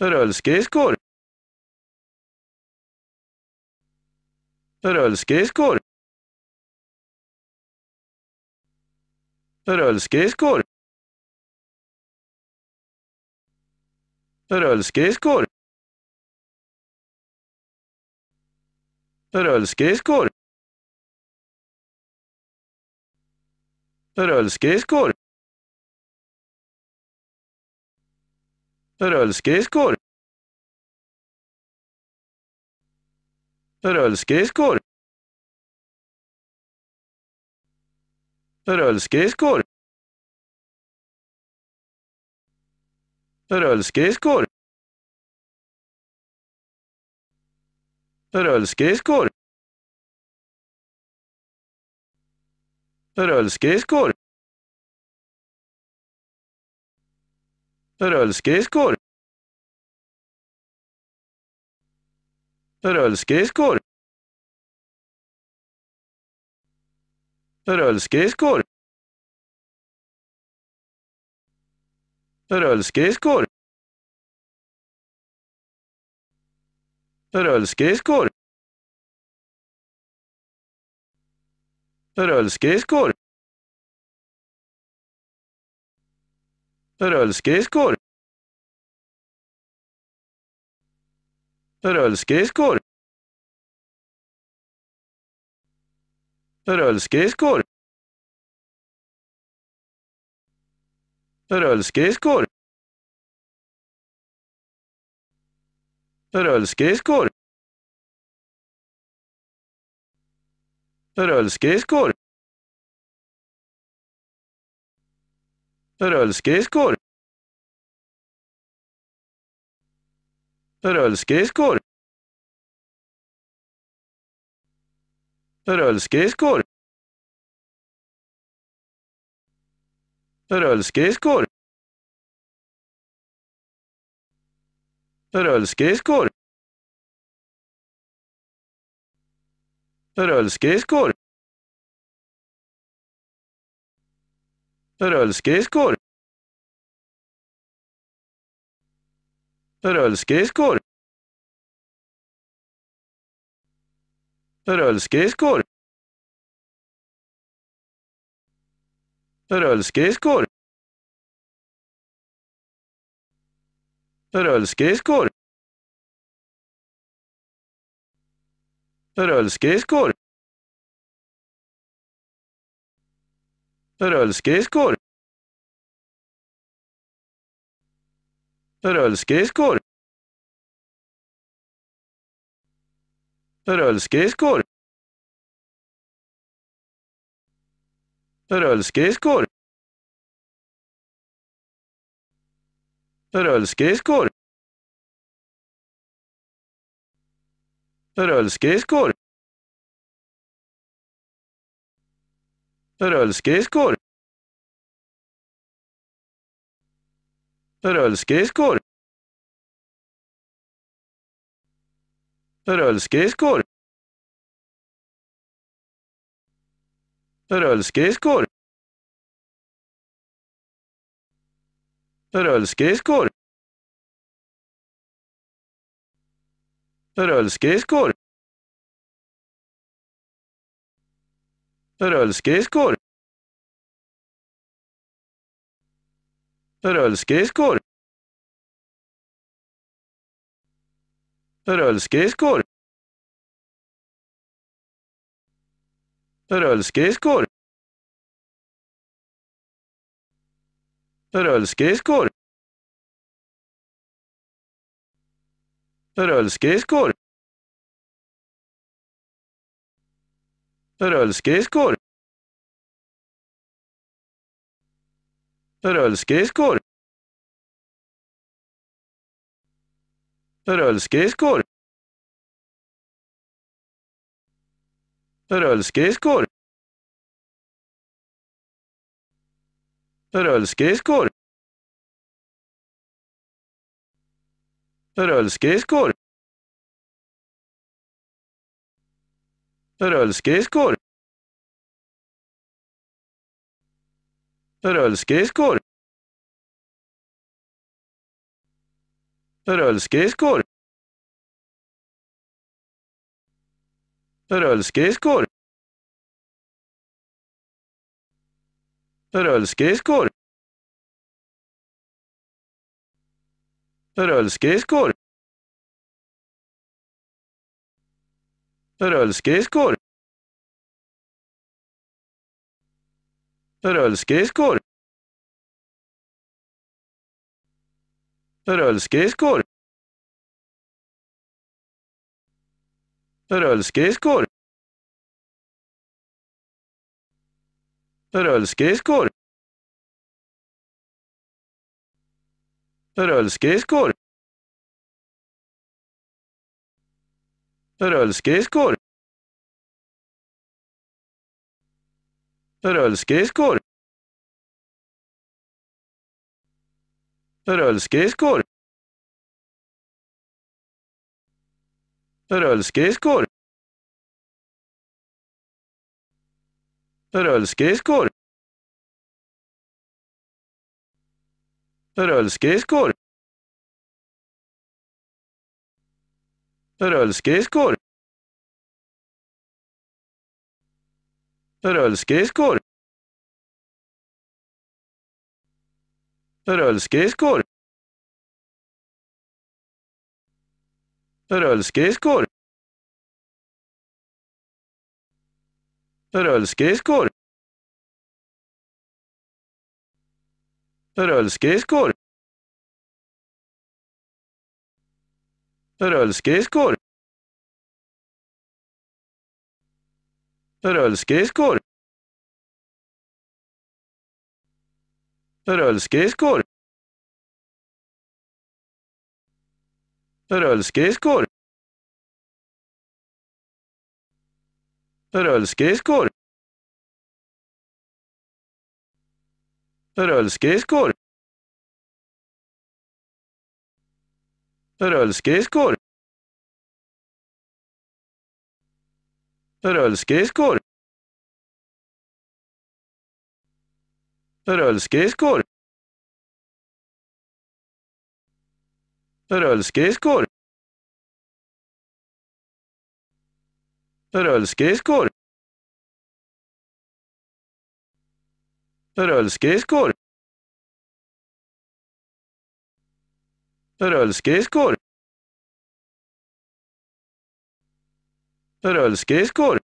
rullskridskor rullskridskor rullskridskor rullskridskor rullskridskor rullskridskor rullskridskor rullskridskor rullskridskor rullskridskor rullskridskor rullskridskor rullskridskor rullskridskor rullskridskor rullskridskor rullskridskor rullskridskor rullskridskor Rullskridskor. Rullskridskor. Rullskridskor. Rullskridskor. Rullskridskor. Rullskridskor. Rullskridskor. Rullskridskor. Rullskridskor. Rullskridskor. Rullskridskor. Rullskridskor. Rullskridskor. Rullskridskor. Rullskridskor. Rullskridskor. Rullskridskor. Rullskridskor. Rullskridskor. Rullskridskor. Rullskridskor. Rullskridskor. Rullskridskor. Rullskridskor. Rullskridskor. Rullskridskor. Rullskridskor. Rullskridskor. Rullskridskor. Rullskridskor. Rullskridskor. Rullskridskor. Rullskridskor. Rullskridskor. Rullskridskor. Rullskridskor. rullskridskor rullskridskor rullskridskor rullskridskor rullskridskor rullskridskor Rullskridskor. Rullskridskor. Rullskridskor. Rullskridskor. Rullskridskor. Rullskridskor. Rullskridskor. Rullskridskor. Rullskridskor. Rullskridskor. Rullskridskor. Rullskridskor. Rullskridskor. Rullskridskor. Rullskridskor. Rullskridskor. Rullskridskor. Rullskridskor. Rullskridskor. Rullskridskor. Rullskridskor. Rullskridskor. Rullskridskor. Rullskridskor. Rullskridskor. Rullskridskor. Rullskridskor. Rullskridskor. Rullskridskor. Rullskridskor. Rullskridskor. Rullskridskor. Rullskridskor. Rullskridskor. Rullskridskor. Rullskridskor. Rullskridskor.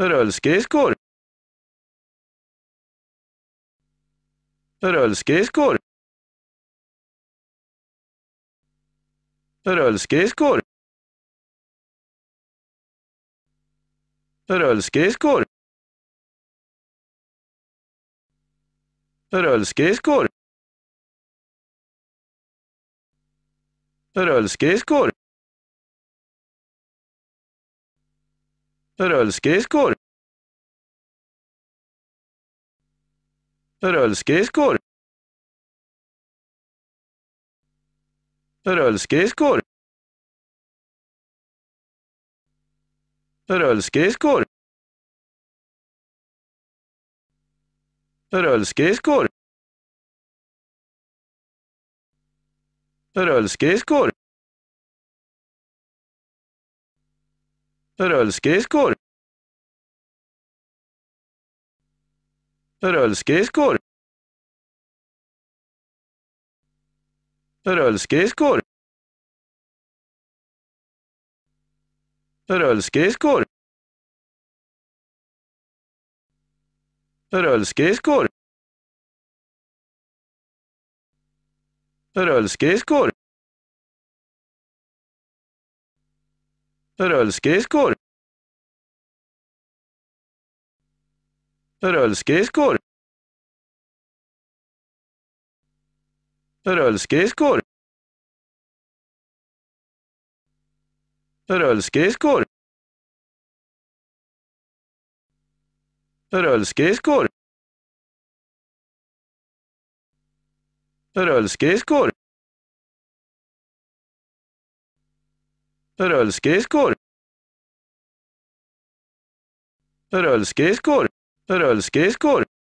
Rullskridskor. Rullskridskor. Rullskridskor. Rullskridskor. Rullskridskor. Rullskridskor. Rullskridskor. Rullskridskor. Rullskridskor. Rullskridskor. Rullskridskor. Rullskridskor. Rullskridskor. Rullskridskor. Rullskridskor. Rullskridskor. Rullskridskor. Rullskridskor. Rullskridskor. Rullskridskor. Rullskridskor. Rullskridskor. Rullskridskor. Rullskridskor. Rullskridskor. Rullskridskor. Rullskridskor.